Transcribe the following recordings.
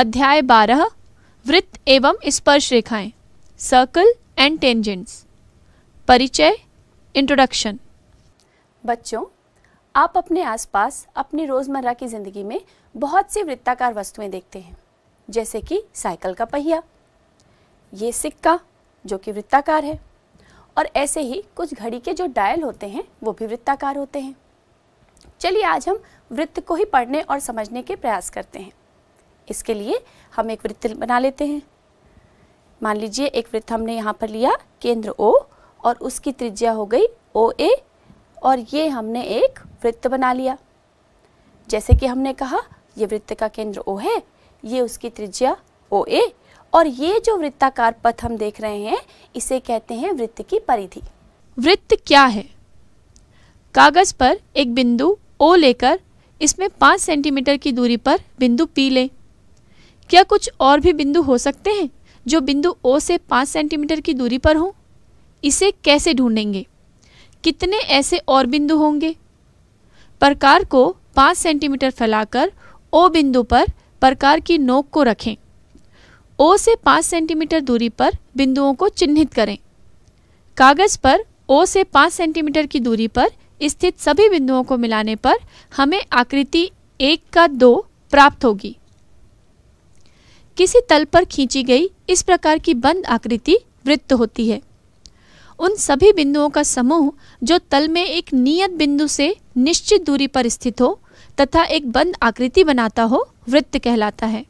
अध्याय 12 वृत्त एवं स्पर्श रेखाएं सर्कल एंड टेंजेंट्स परिचय इंट्रोडक्शन बच्चों आप अपने आसपास अपनी रोज़मर्रा की ज़िंदगी में बहुत सी वृत्ताकार वस्तुएं देखते हैं जैसे कि साइकिल का पहिया ये सिक्का जो कि वृत्ताकार है और ऐसे ही कुछ घड़ी के जो डायल होते हैं वो भी वृत्ताकार होते हैं चलिए आज हम वृत्त को ही पढ़ने और समझने के प्रयास करते हैं इसके लिए हम एक वृत्त बना लेते हैं मान लीजिए एक वृत्त हमने यहाँ पर लिया केंद्र ओ और उसकी त्रिज्या हो गई ओ ए और ये हमने एक वृत्त बना लिया जैसे कि हमने कहा ये वृत्त का केंद्र ओ है ये उसकी त्रिज्या ओ ए और ये जो वृत्ताकार पथ हम देख रहे हैं इसे कहते हैं वृत्त की परिधि वृत्त क्या है कागज पर एक बिंदु ओ लेकर इसमें पाँच सेंटीमीटर की दूरी पर बिंदु पी लें क्या कुछ और भी बिंदु हो सकते हैं जो बिंदु ओ से पाँच सेंटीमीटर की दूरी पर हों इसे कैसे ढूंढेंगे कितने ऐसे और बिंदु होंगे प्रकार को पाँच सेंटीमीटर फैलाकर ओ बिंदु पर प्रकार की नोक को रखें ओ से पाँच सेंटीमीटर दूरी पर बिंदुओं को चिन्हित करें कागज़ पर ओ से पाँच सेंटीमीटर की दूरी पर स्थित सभी बिंदुओं को मिलाने पर हमें आकृति एक का दो प्राप्त होगी किसी तल पर खींची गई इस प्रकार की बंद आकृति वृत्त होती है उन सभी बिंदुओं का समूह जो तल में एक नियत बिंदु से निश्चित दूरी पर स्थित हो तथा एक बंद आकृति बनाता हो वृत्त कहलाता है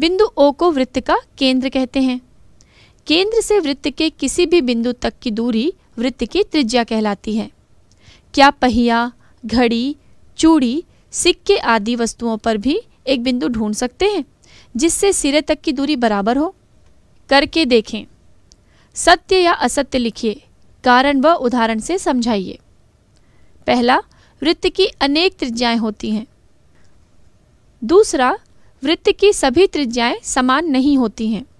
बिंदु ओ को वृत्त का केंद्र कहते हैं केंद्र से वृत्त के किसी भी बिंदु तक की दूरी वृत्त की त्रिज्या कहलाती है क्या पहिया घड़ी चूड़ी सिक्के आदि वस्तुओं पर भी एक बिंदु ढूंढ सकते हैं जिससे सिरे तक की दूरी बराबर हो करके देखें सत्य या असत्य लिखिए कारण व उदाहरण से समझाइए पहला वृत्त की अनेक त्रिज्याएं होती हैं दूसरा वृत्त की सभी त्रिज्याएं समान नहीं होती हैं